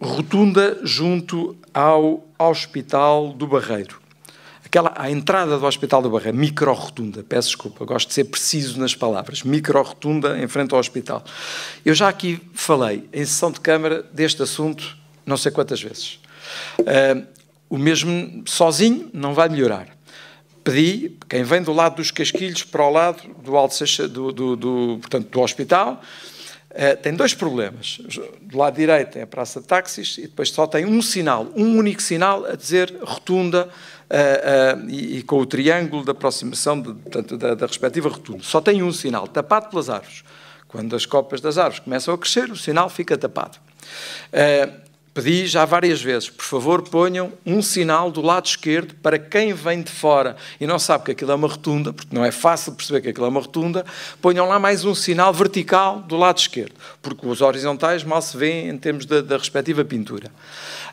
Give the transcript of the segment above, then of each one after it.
rotunda junto ao Hospital do Barreiro. Aquela, a entrada do Hospital do Barreiro, micro-rotunda, peço desculpa, gosto de ser preciso nas palavras, micro-rotunda em frente ao hospital. Eu já aqui falei, em sessão de Câmara, deste assunto não sei quantas vezes. Uh, o mesmo sozinho não vai melhorar pedi, quem vem do lado dos Casquilhos para o lado do, Alto do, do, do, portanto, do hospital, eh, tem dois problemas. Do lado direito tem a praça de táxis e depois só tem um sinal, um único sinal a dizer rotunda uh, uh, e, e, com o triângulo de aproximação de, portanto, da, da respectiva rotunda. Só tem um sinal, tapado pelas árvores. Quando as copas das árvores começam a crescer, o sinal fica tapado. Uh, pedi já várias vezes, por favor, ponham um sinal do lado esquerdo para quem vem de fora e não sabe que aquilo é uma rotunda, porque não é fácil perceber que aquilo é uma rotunda, ponham lá mais um sinal vertical do lado esquerdo, porque os horizontais mal se vêem em termos da, da respectiva pintura.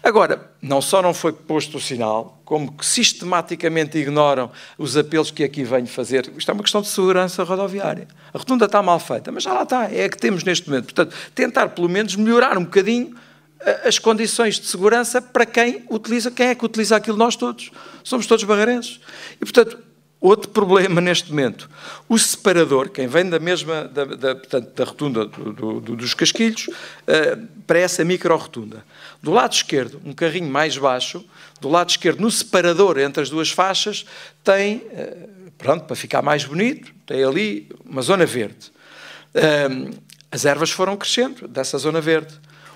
Agora, não só não foi posto o sinal, como que sistematicamente ignoram os apelos que aqui venho fazer. Isto é uma questão de segurança rodoviária. A rotunda está mal feita, mas já lá está, é a que temos neste momento. Portanto, tentar pelo menos melhorar um bocadinho as condições de segurança para quem utiliza, quem é que utiliza aquilo nós todos. Somos todos barreirenses. E, portanto, outro problema neste momento. O separador, quem vem da mesma, da, da, portanto, da rotunda do, do, dos casquilhos, uh, para essa micro-rotunda. Do lado esquerdo, um carrinho mais baixo, do lado esquerdo, no separador entre as duas faixas, tem, uh, pronto, para ficar mais bonito, tem ali uma zona verde. Uh, as ervas foram crescendo dessa zona verde.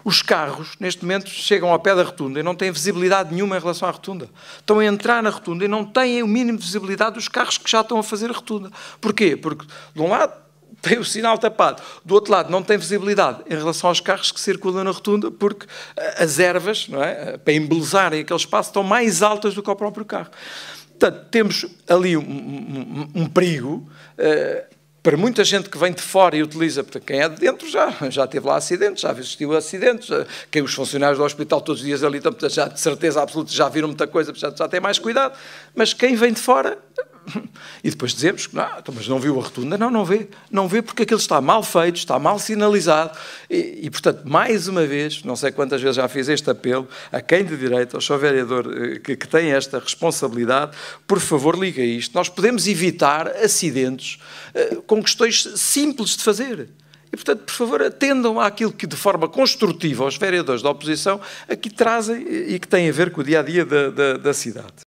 Os carros, neste momento, chegam ao pé da rotunda e não têm visibilidade nenhuma em relação à rotunda. Estão a entrar na rotunda e não têm o mínimo de visibilidade dos carros que já estão a fazer a rotunda. Porquê? Porque, de um lado, tem o sinal tapado. Do outro lado, não tem visibilidade em relação aos carros que circulam na rotunda, porque eh, as ervas, é? Eh, para embelezarem aquele espaço, estão mais altas do que o próprio carro. Portanto, temos ali um, um, um perigo uh, para muita gente que vem de fora e utiliza, porque quem é de dentro já, já teve lá acidentes, já assistiu acidentes, quem os funcionários do hospital todos os dias ali estão, já de certeza absoluta, já viram muita coisa, já, já tem mais cuidado, mas quem vem de fora E depois dizemos, ah, não, mas não viu a rotunda? Não, não vê. Não vê porque aquilo está mal feito, está mal sinalizado. E, e portanto, mais uma vez, não sei quantas vezes já fiz este apelo, a quem de direito, ao seu vereador eh, que, que tem esta responsabilidade, por favor, liga isto. Nós podemos evitar acidentes eh, com questões simples de fazer. E, portanto, por favor, atendam àquilo que, de forma construtiva, os vereadores da oposição aqui trazem e que tem a ver com o dia a dia da, da, da cidade.